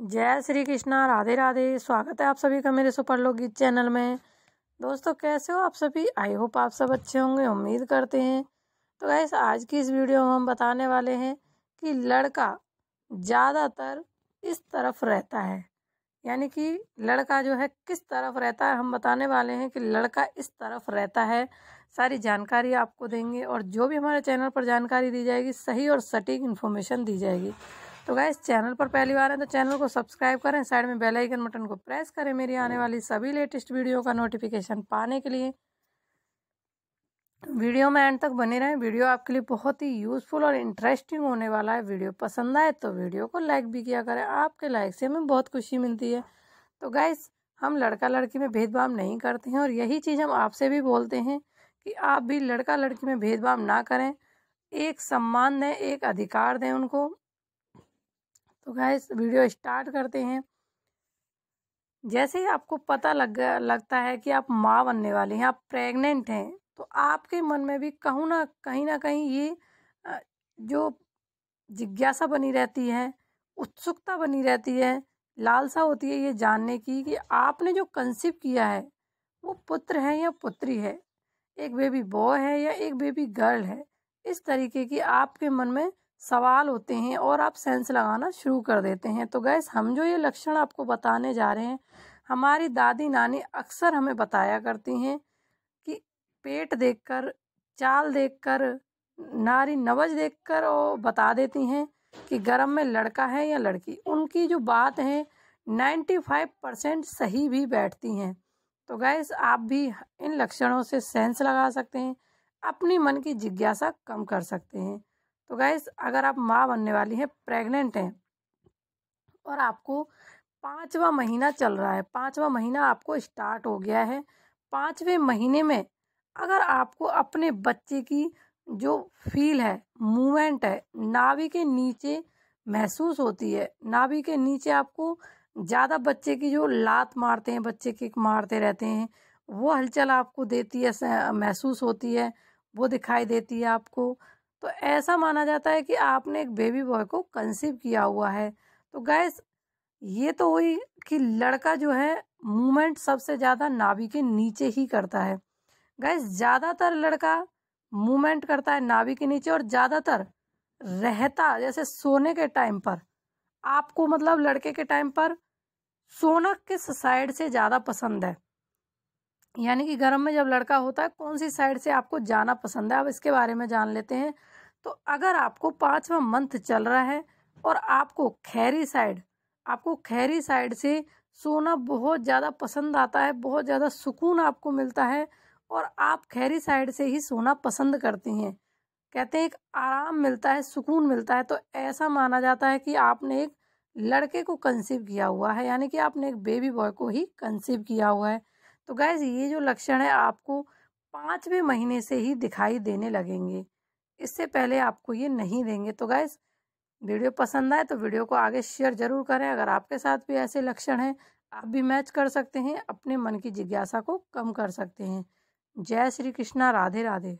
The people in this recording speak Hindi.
जय श्री कृष्णा राधे राधे स्वागत है आप सभी का मेरे सुपर गीत चैनल में दोस्तों कैसे हो आप सभी आई होप आप सब अच्छे होंगे उम्मीद करते हैं तो गैस आज की इस वीडियो में हम बताने वाले हैं कि लड़का ज़्यादातर इस तरफ रहता है यानी कि लड़का जो है किस तरफ रहता है हम बताने वाले हैं कि लड़का इस तरफ रहता है सारी जानकारी आपको देंगे और जो भी हमारे चैनल पर जानकारी दी जाएगी सही और सटीक इन्फॉर्मेशन दी जाएगी तो गाय चैनल पर पहली बार है तो चैनल को सब्सक्राइब करें साइड में बेल आइकन बटन को प्रेस करें मेरी आने वाली सभी लेटेस्ट वीडियो का नोटिफिकेशन पाने के लिए वीडियो तो में एंड तक बने रहें वीडियो आपके लिए बहुत ही यूज़फुल और इंटरेस्टिंग होने वाला है वीडियो पसंद आए तो वीडियो को लाइक भी किया करें आपके लाइक से हमें बहुत खुशी मिलती है तो गाइस हम लड़का लड़की में भेदभाव नहीं करते हैं और यही चीज़ हम आपसे भी बोलते हैं कि आप भी लड़का लड़की में भेदभाव ना करें एक सम्मान दें एक अधिकार दें उनको तो गैस वीडियो स्टार्ट करते हैं जैसे ही आपको पता लग लगता है कि आप माँ बनने वाली हैं आप प्रेग्नेंट हैं तो आपके मन में भी कहूँ ना कहीं ना कहीं ये जो जिज्ञासा बनी रहती है उत्सुकता बनी रहती है लालसा होती है ये जानने की कि आपने जो कंसीव किया है वो पुत्र है या पुत्री है एक बेबी बॉय है या एक बेबी गर्ल है इस तरीके की आपके मन में सवाल होते हैं और आप सेंस लगाना शुरू कर देते हैं तो गैस हम जो ये लक्षण आपको बताने जा रहे हैं हमारी दादी नानी अक्सर हमें बताया करती हैं कि पेट देखकर चाल देखकर नारी नवज देखकर और बता देती हैं कि गर्म में लड़का है या लड़की उनकी जो बात है नाइन्टी फाइव परसेंट सही भी बैठती हैं तो गैस आप भी इन लक्षणों से सेंस लगा सकते हैं अपनी मन की जिज्ञासा कम कर सकते हैं तो गैस अगर आप माँ बनने वाली हैं प्रेग्नेंट हैं और आपको पाँचवा महीना चल रहा है पाँचवा महीना आपको स्टार्ट हो गया है पाँचवें महीने में अगर आपको अपने बच्चे की जो फील है मूवमेंट है नाभि के नीचे महसूस होती है नाभि के नीचे आपको ज़्यादा बच्चे की जो लात मारते हैं बच्चे के मारते रहते हैं वो हलचल आपको देती है महसूस होती है वो दिखाई देती है आपको तो ऐसा माना जाता है कि आपने एक बेबी बॉय को कंसीव किया हुआ है तो गैस ये तो हुई कि लड़का जो है मूवमेंट सबसे ज़्यादा नाभि के नीचे ही करता है गैस ज़्यादातर लड़का मूवमेंट करता है नाभि के नीचे और ज़्यादातर रहता जैसे सोने के टाइम पर आपको मतलब लड़के के टाइम पर सोना किस साइड से ज़्यादा पसंद है यानी कि गर्म में जब लड़का होता है कौन सी साइड से आपको जाना पसंद है अब इसके बारे में जान लेते हैं तो अगर आपको पाँचवा मंथ चल रहा है और आपको खैरी साइड आपको खैरी साइड से सोना बहुत ज़्यादा पसंद आता है बहुत ज़्यादा सुकून आपको मिलता है और आप खैरी साइड से ही सोना पसंद करती हैं कहते हैं एक आराम मिलता है सुकून मिलता है तो ऐसा माना जाता है कि आपने एक लड़के को कंसीव किया हुआ है यानी कि आपने एक बेबी बॉय को ही कंसीव किया हुआ है तो गैस ये जो लक्षण है आपको पाँचवें महीने से ही दिखाई देने लगेंगे इससे पहले आपको ये नहीं देंगे तो गैस वीडियो पसंद आए तो वीडियो को आगे शेयर जरूर करें अगर आपके साथ भी ऐसे लक्षण हैं आप भी मैच कर सकते हैं अपने मन की जिज्ञासा को कम कर सकते हैं जय श्री कृष्णा राधे राधे